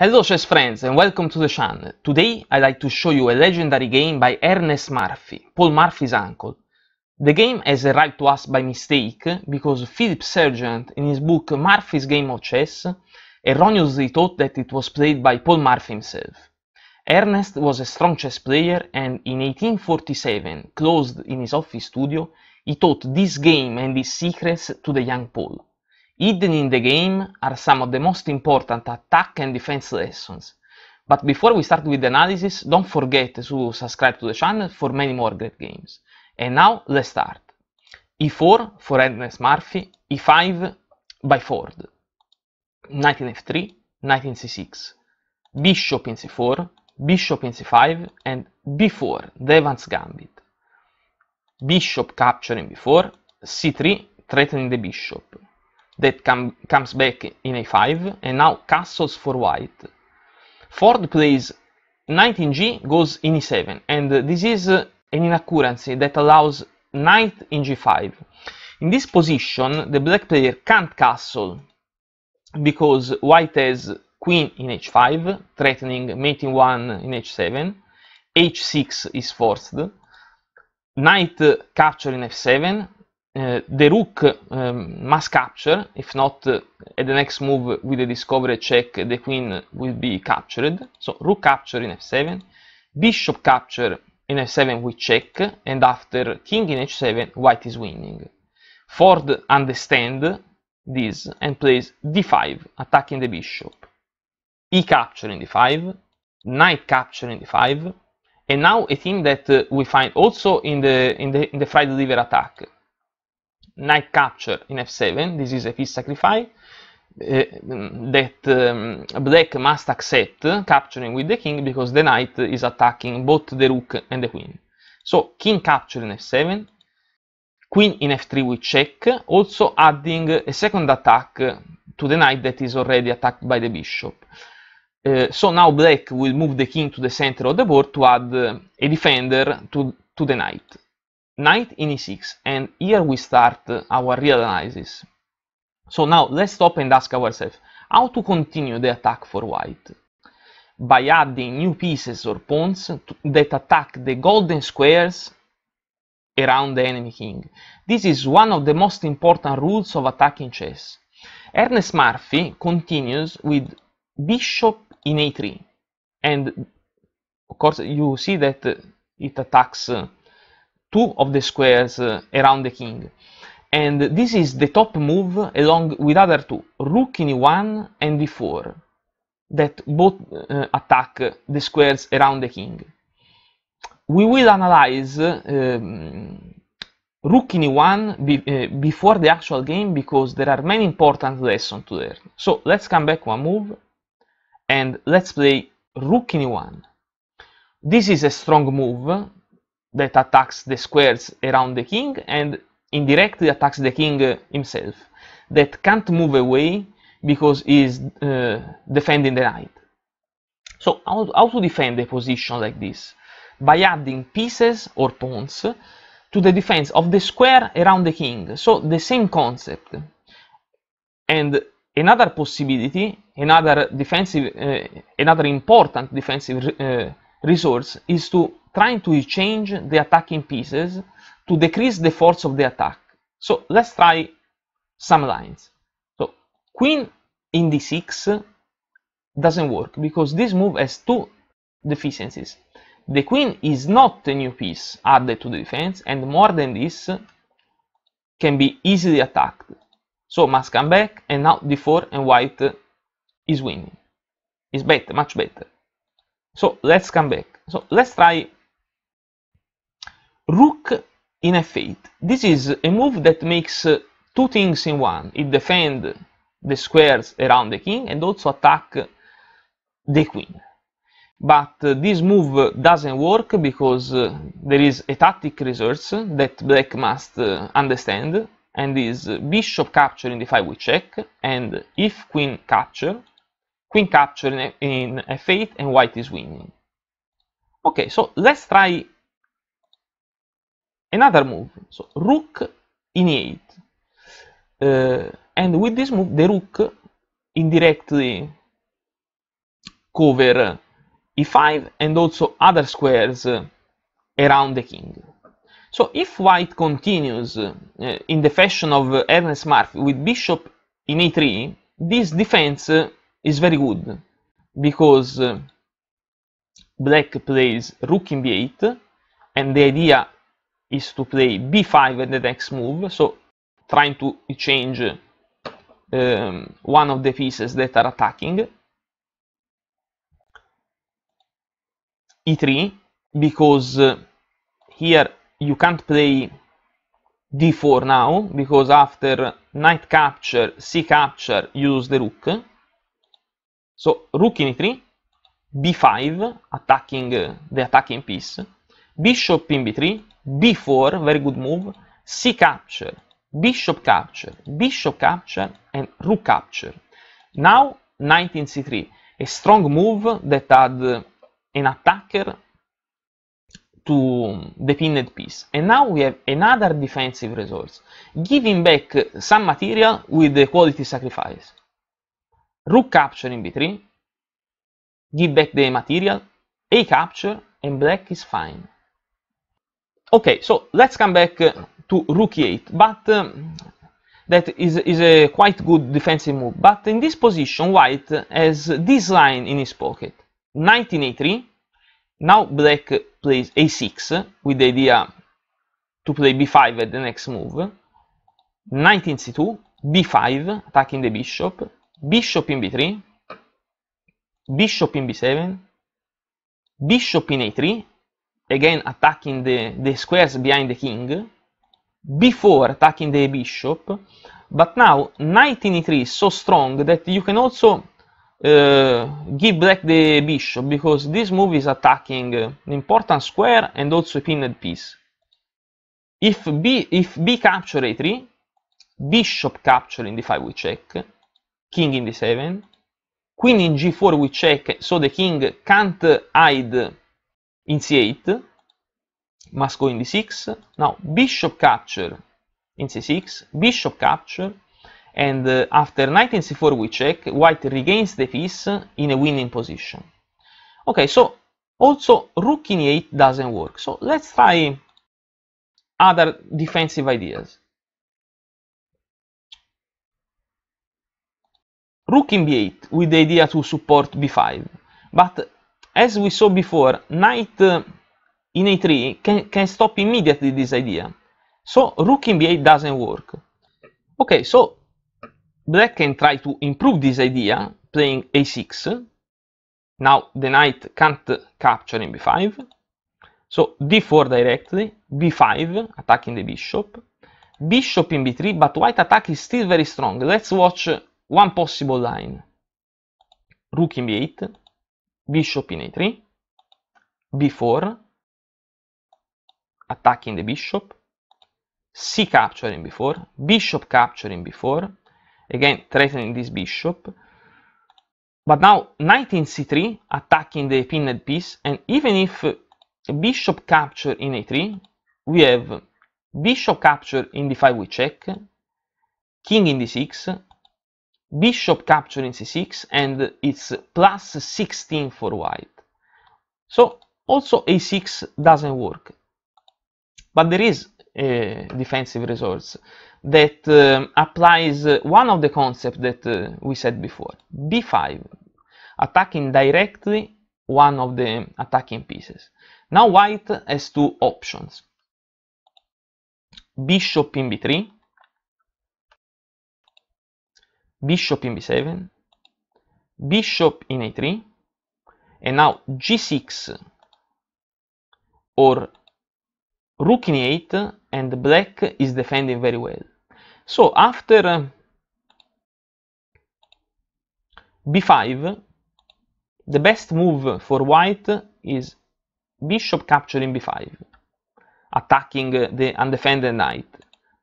Hello chess friends and welcome to the channel. Today I'd like to show you a legendary game by Ernest Murphy, Paul Murphy's uncle. The game has arrived to us by mistake because Philip Sargent in his book Murphy's Game of Chess erroneously thought that it was played by Paul Murphy himself. Ernest was a strong chess player and in 1847, closed in his office studio, he taught this game and its secrets to the young Paul. Hidden in the game are some of the most important attack and defense lessons. But before we start with the analysis, don't forget to subscribe to the channel for many more great games. And now let's start. E4 for Ernest Murphy, E5 by Ford, knight in f3, knight in c6, bishop in c4, bishop in c5 and b4, the Evans gambit. Bishop capturing b4, c3 threatening the bishop, that com comes back in a5 and now castles for white. Ford plays knight in g goes in e7 and this is an inaccuracy that allows knight in g5. In this position the black player can't castle because white has queen in h5 threatening mate in 1 in h7 h6 is forced knight capture in f7 Eh, the rook um, ehm, must capture, if not at eh, the next move with the discovery check the queen will be captured. So rook capture in f7, bishop capture in f7 we check, and after king in h7 white is winning. Ford understands this and plays d5, attacking the bishop. E capture in d5, knight capture in d5, and now a theme that uh, we find also in the, in the, in the liver attack, knight capture in f7 this is a piece sacrifice uh, that um, black must accept capturing with the king because the knight is attacking both the rook and the queen so king capture in f7 queen in f3 we check also adding a second attack to the knight that is already attacked by the bishop uh, so now black will move the king to the center of the board to add uh, a defender to, to the knight knight in e6 and here we start our real analysis so now let's stop and ask ourselves how to continue the attack for white by adding new pieces or pawns that attack the golden squares around the enemy king. This is one of the most important rules of attacking chess. Ernest Murphy continues with bishop in a3 and of course you see that it attacks two of the squares uh, around the king. And this is the top move along with other two, rook in e1 and e4, that both uh, attack the squares around the king. We will analyze um, rook in e1 be, uh, before the actual game because there are many important lessons to learn. So let's come back one move and let's play rook in e1. This is a strong move that attacks the squares around the king and indirectly attacks the king uh, himself that can't move away because he is uh, defending the knight. So how, how to defend a position like this? By adding pieces or pawns to the defense of the square around the king. So the same concept. And another possibility, another defensive, uh, another important defensive uh, resource is to trying to change the attacking pieces to decrease the force of the attack. So let's try some lines. So queen in d6 doesn't work because this move has two deficiencies. The queen is not a new piece added to the defense and more than this can be easily attacked. So must come back and now d4 and white is winning. It's better, much better. So let's come back. So let's try Rook in f8. This is a move that makes uh, two things in one. It defends the squares around the king and also attack the queen. But uh, this move doesn't work because uh, there is a tactic resource that black must uh, understand and is bishop capture in f 5 we check and if queen capture, queen capture in, in f8 and white is winning. Okay, so let's try another move so rook in e8 uh, and with this move the rook indirectly cover e5 and also other squares around the king so if white continues uh, in the fashion of Ernest Murphy with bishop in a3 this defense uh, is very good because uh, black plays rook in b8 and the idea is to play b5 at the next move, so trying to change um, one of the pieces that are attacking. e3, because uh, here you can't play d4 now, because after knight capture, c capture, use the rook. So rook in e3, b5, attacking uh, the attacking piece, bishop in b3, b4 very good move c capture bishop capture bishop capture and rook capture now knight in c3 a strong move that had an attacker to the pinned piece and now we have another defensive resource giving back some material with the quality sacrifice rook capture in b3 give back the material a capture and black is fine Okay, so let's come back uh, to Rook 8, but um, that is, is a quite good defensive move. But in this position, white has this line in his pocket. 1983. a 3 now black plays a6 with the idea to play b5 at the next move. 19c2, b5, attacking the bishop, bishop in b3, bishop in b7, bishop in a3, again attacking the, the squares behind the king, before attacking the bishop, but now knight in e3 is so strong that you can also uh, give back the bishop, because this move is attacking an uh, important square and also a pinned piece. If b, if b capture a3, bishop capture in d5 we check, king in d7, queen in g4 we check, so the king can't hide in c8 must go in d6 now bishop capture in c6 bishop capture and uh, after knight in c4 we check white regains the piece in a winning position okay so also rook in e8 doesn't work so let's try other defensive ideas rook in b8 with the idea to support b5 but as we saw before, knight uh, in a3 can, can stop immediately this idea. So rook in b8 doesn't work. Okay, so black can try to improve this idea playing a6. Now the knight can't capture in b5. So d4 directly, b5, attacking the bishop. Bishop in b3, but white attack is still very strong. Let's watch one possible line. Rook in b8, bishop in a3, b4, attacking the bishop, c capturing before b4, bishop capturing before, b4, again threatening this bishop, but now knight in c3, attacking the pinned piece, and even if bishop capture in a3, we have bishop capture in d5 we check, king in d6, bishop capture in c6 and it's plus 16 for white so also a6 doesn't work but there is a uh, defensive resource that uh, applies one of the concepts that uh, we said before b5 attacking directly one of the attacking pieces now white has two options bishop in b3 bishop in b7 bishop in a3 and now g6 or rook in e8 and black is defending very well so after uh, b5 the best move for white is bishop capturing b5 attacking the undefended knight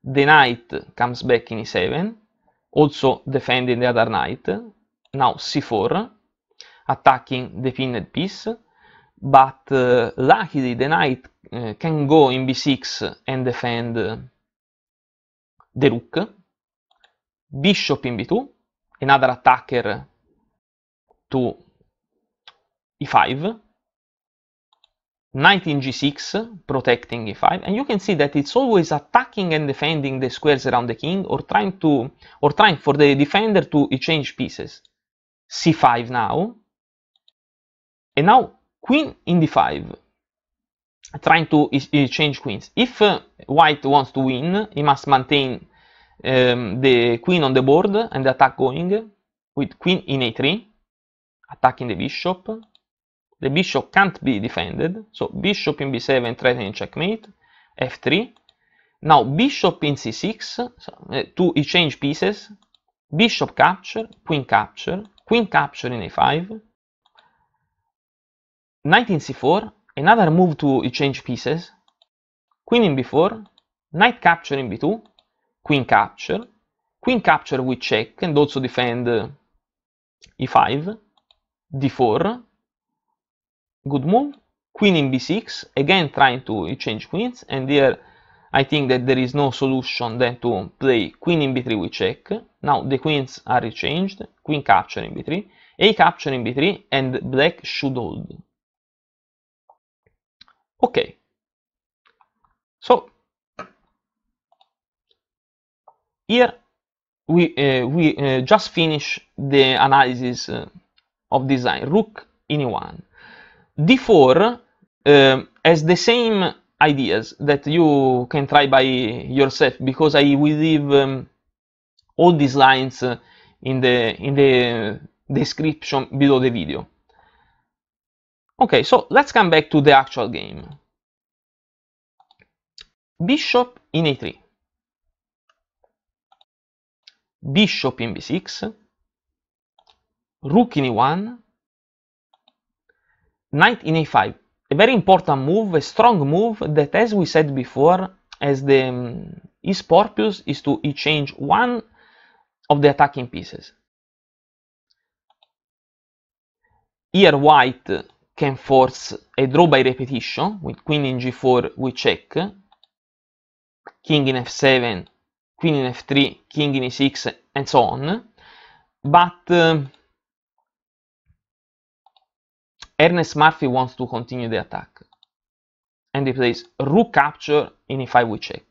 the knight comes back in e7 also defending the other knight, now c4, attacking the pinned piece, but uh, luckily the knight uh, can go in b6 and defend the rook, bishop in b2, another attacker to e5, knight in g6, protecting e5, and you can see that it's always attacking and defending the squares around the king, or trying to, or trying for the defender to exchange pieces. c5 now, and now queen in d5, trying to exchange queens. If uh, white wants to win, he must maintain um, the queen on the board and the attack going with queen in a3, attacking the bishop, the bishop can't be defended, so bishop in b7 threatening checkmate, f3. Now bishop in c6, so, eh, to exchange pieces, bishop capture, queen capture, queen capture in a5, knight in c4, another move to exchange pieces, queen in b4, knight capture in b2, queen capture, queen capture we check and also defend e5, eh, d4, good move queen in b6 again trying to exchange queens and here I think that there is no solution than to play queen in b3 with check now the queens are exchanged queen capture in b3 a capture in b3 and black should hold okay so here we uh, we uh, just finish the analysis uh, of design rook in one D4 uh, has the same ideas that you can try by yourself because I will leave um, all these lines uh, in the in the description below the video. Okay, so let's come back to the actual game. Bishop in a3. Bishop in b6. Rook in e1. Knight in a5, a very important move, a strong move that as we said before, as the um, his purpose is to exchange one of the attacking pieces. Here white can force a draw by repetition with queen in g4 we check, king in f7, queen in f3, king in e6 and so on, but um, Ernest Murphy wants to continue the attack. And he plays rook capture in e5 we check.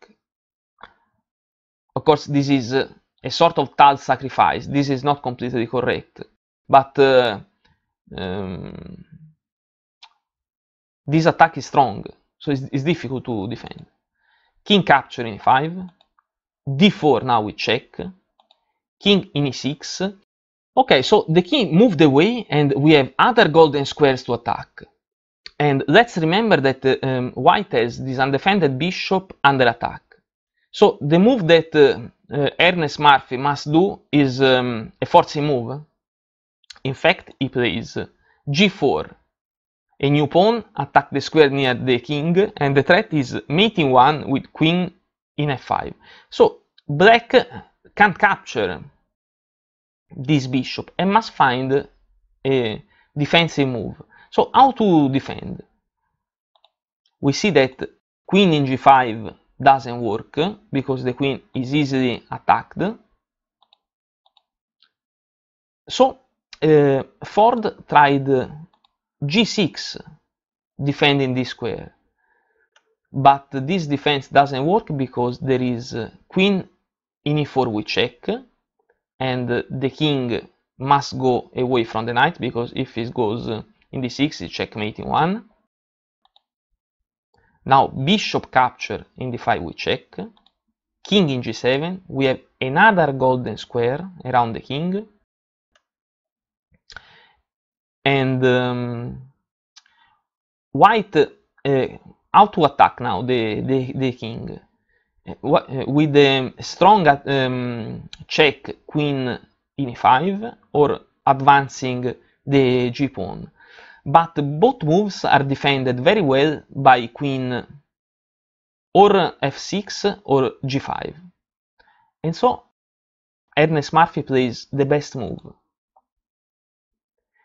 Of course, this is uh, a sort of tall sacrifice. This is not completely correct. But uh, um, this attack is strong, so it's, it's difficult to defend. King capture in e5. d4 now we check. King in e6. Okay, so the king moved away and we have other golden squares to attack. And let's remember that uh, um, white has this undefended bishop under attack. So the move that uh, uh, Ernest Murphy must do is um, a forcing move. In fact, he plays g4, a new pawn, attack the square near the king, and the threat is mating one with queen in f5. So black can't capture this bishop and must find a defensive move. So how to defend? We see that queen in g5 doesn't work because the queen is easily attacked. So uh, Ford tried g6 defending this square but this defense doesn't work because there is queen in e4 we check and the king must go away from the knight because if he goes uh, in d6 it's checkmate in one now bishop capture in d5 we check king in g7 we have another golden square around the king and um, white uh, how to attack now the, the, the king with the strong uh, um, check queen in 5 or advancing the g pawn but both moves are defended very well by queen or f6 or g5 and so Ernest Murphy plays the best move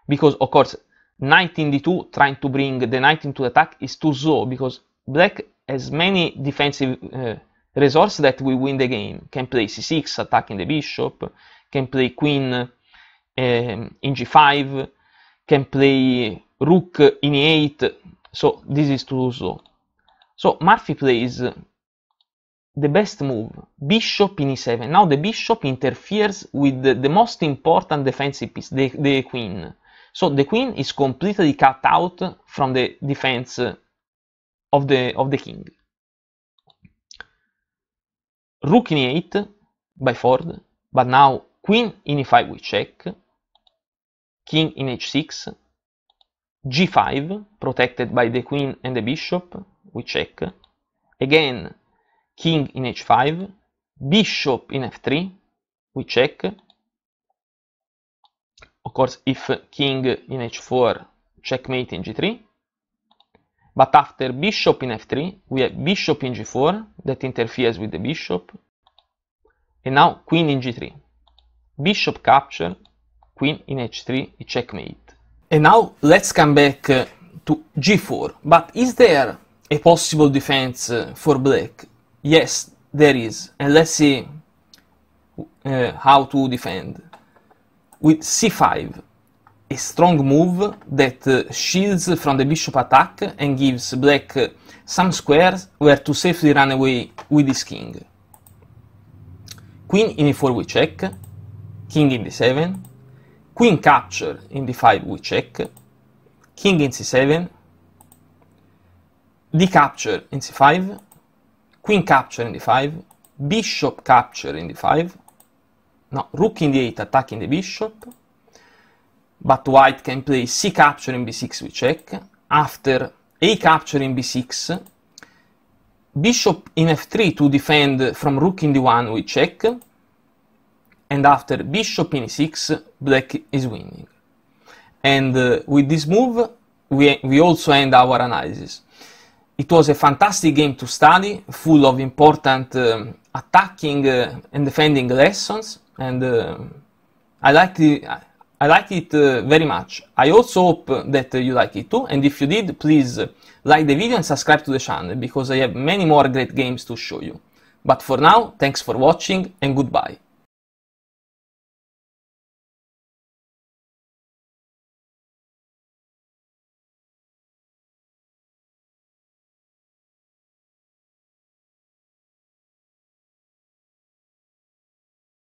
because of course knight in d2 trying to bring the knight into attack is too slow because black has many defensive uh, Resorts that will win the game. Can play c6, attacking the bishop, can play queen um, in g5, can play rook in e8, so this is too slow. So Murphy plays the best move, bishop in e7. Now the bishop interferes with the, the most important defensive piece, the, the, queen. So the queen is completely cut out from the defense of the, of the king rook in 8 by Ford, but now queen in e5 we check, king in h6, g5, protected by the queen and the bishop, we check, again king in h5, bishop in f3, we check, of course if king in h4, checkmate in g3, but after bishop in f3, we have bishop in g4 that interferes with the bishop. And now queen in g3. Bishop capture, queen in h3, checkmate. And now let's come back uh, to g4. But is there a possible defense uh, for black? Yes, there is. And let's see uh, how to defend. With c5, a strong move that shields from the bishop attack and gives black some squares where to safely run away with his king. Queen in e4 we check, king in d7, queen capture in d5 we check, king in c7, d capture in c5, queen capture in d5, bishop capture in d5, no, rook in d8 attacking the bishop, but white can play c capture in b6 we check, after a capture in b6, bishop in f3 to defend from rook in d1 we check, and after bishop in e6 black is winning. And uh, with this move we, we also end our analysis. It was a fantastic game to study, full of important um, attacking uh, and defending lessons, and uh, I like the... I like it uh, very much. I also hope that you like it too, and if you did, please like the video and subscribe to the channel, because I have many more great games to show you. But for now, thanks for watching and goodbye.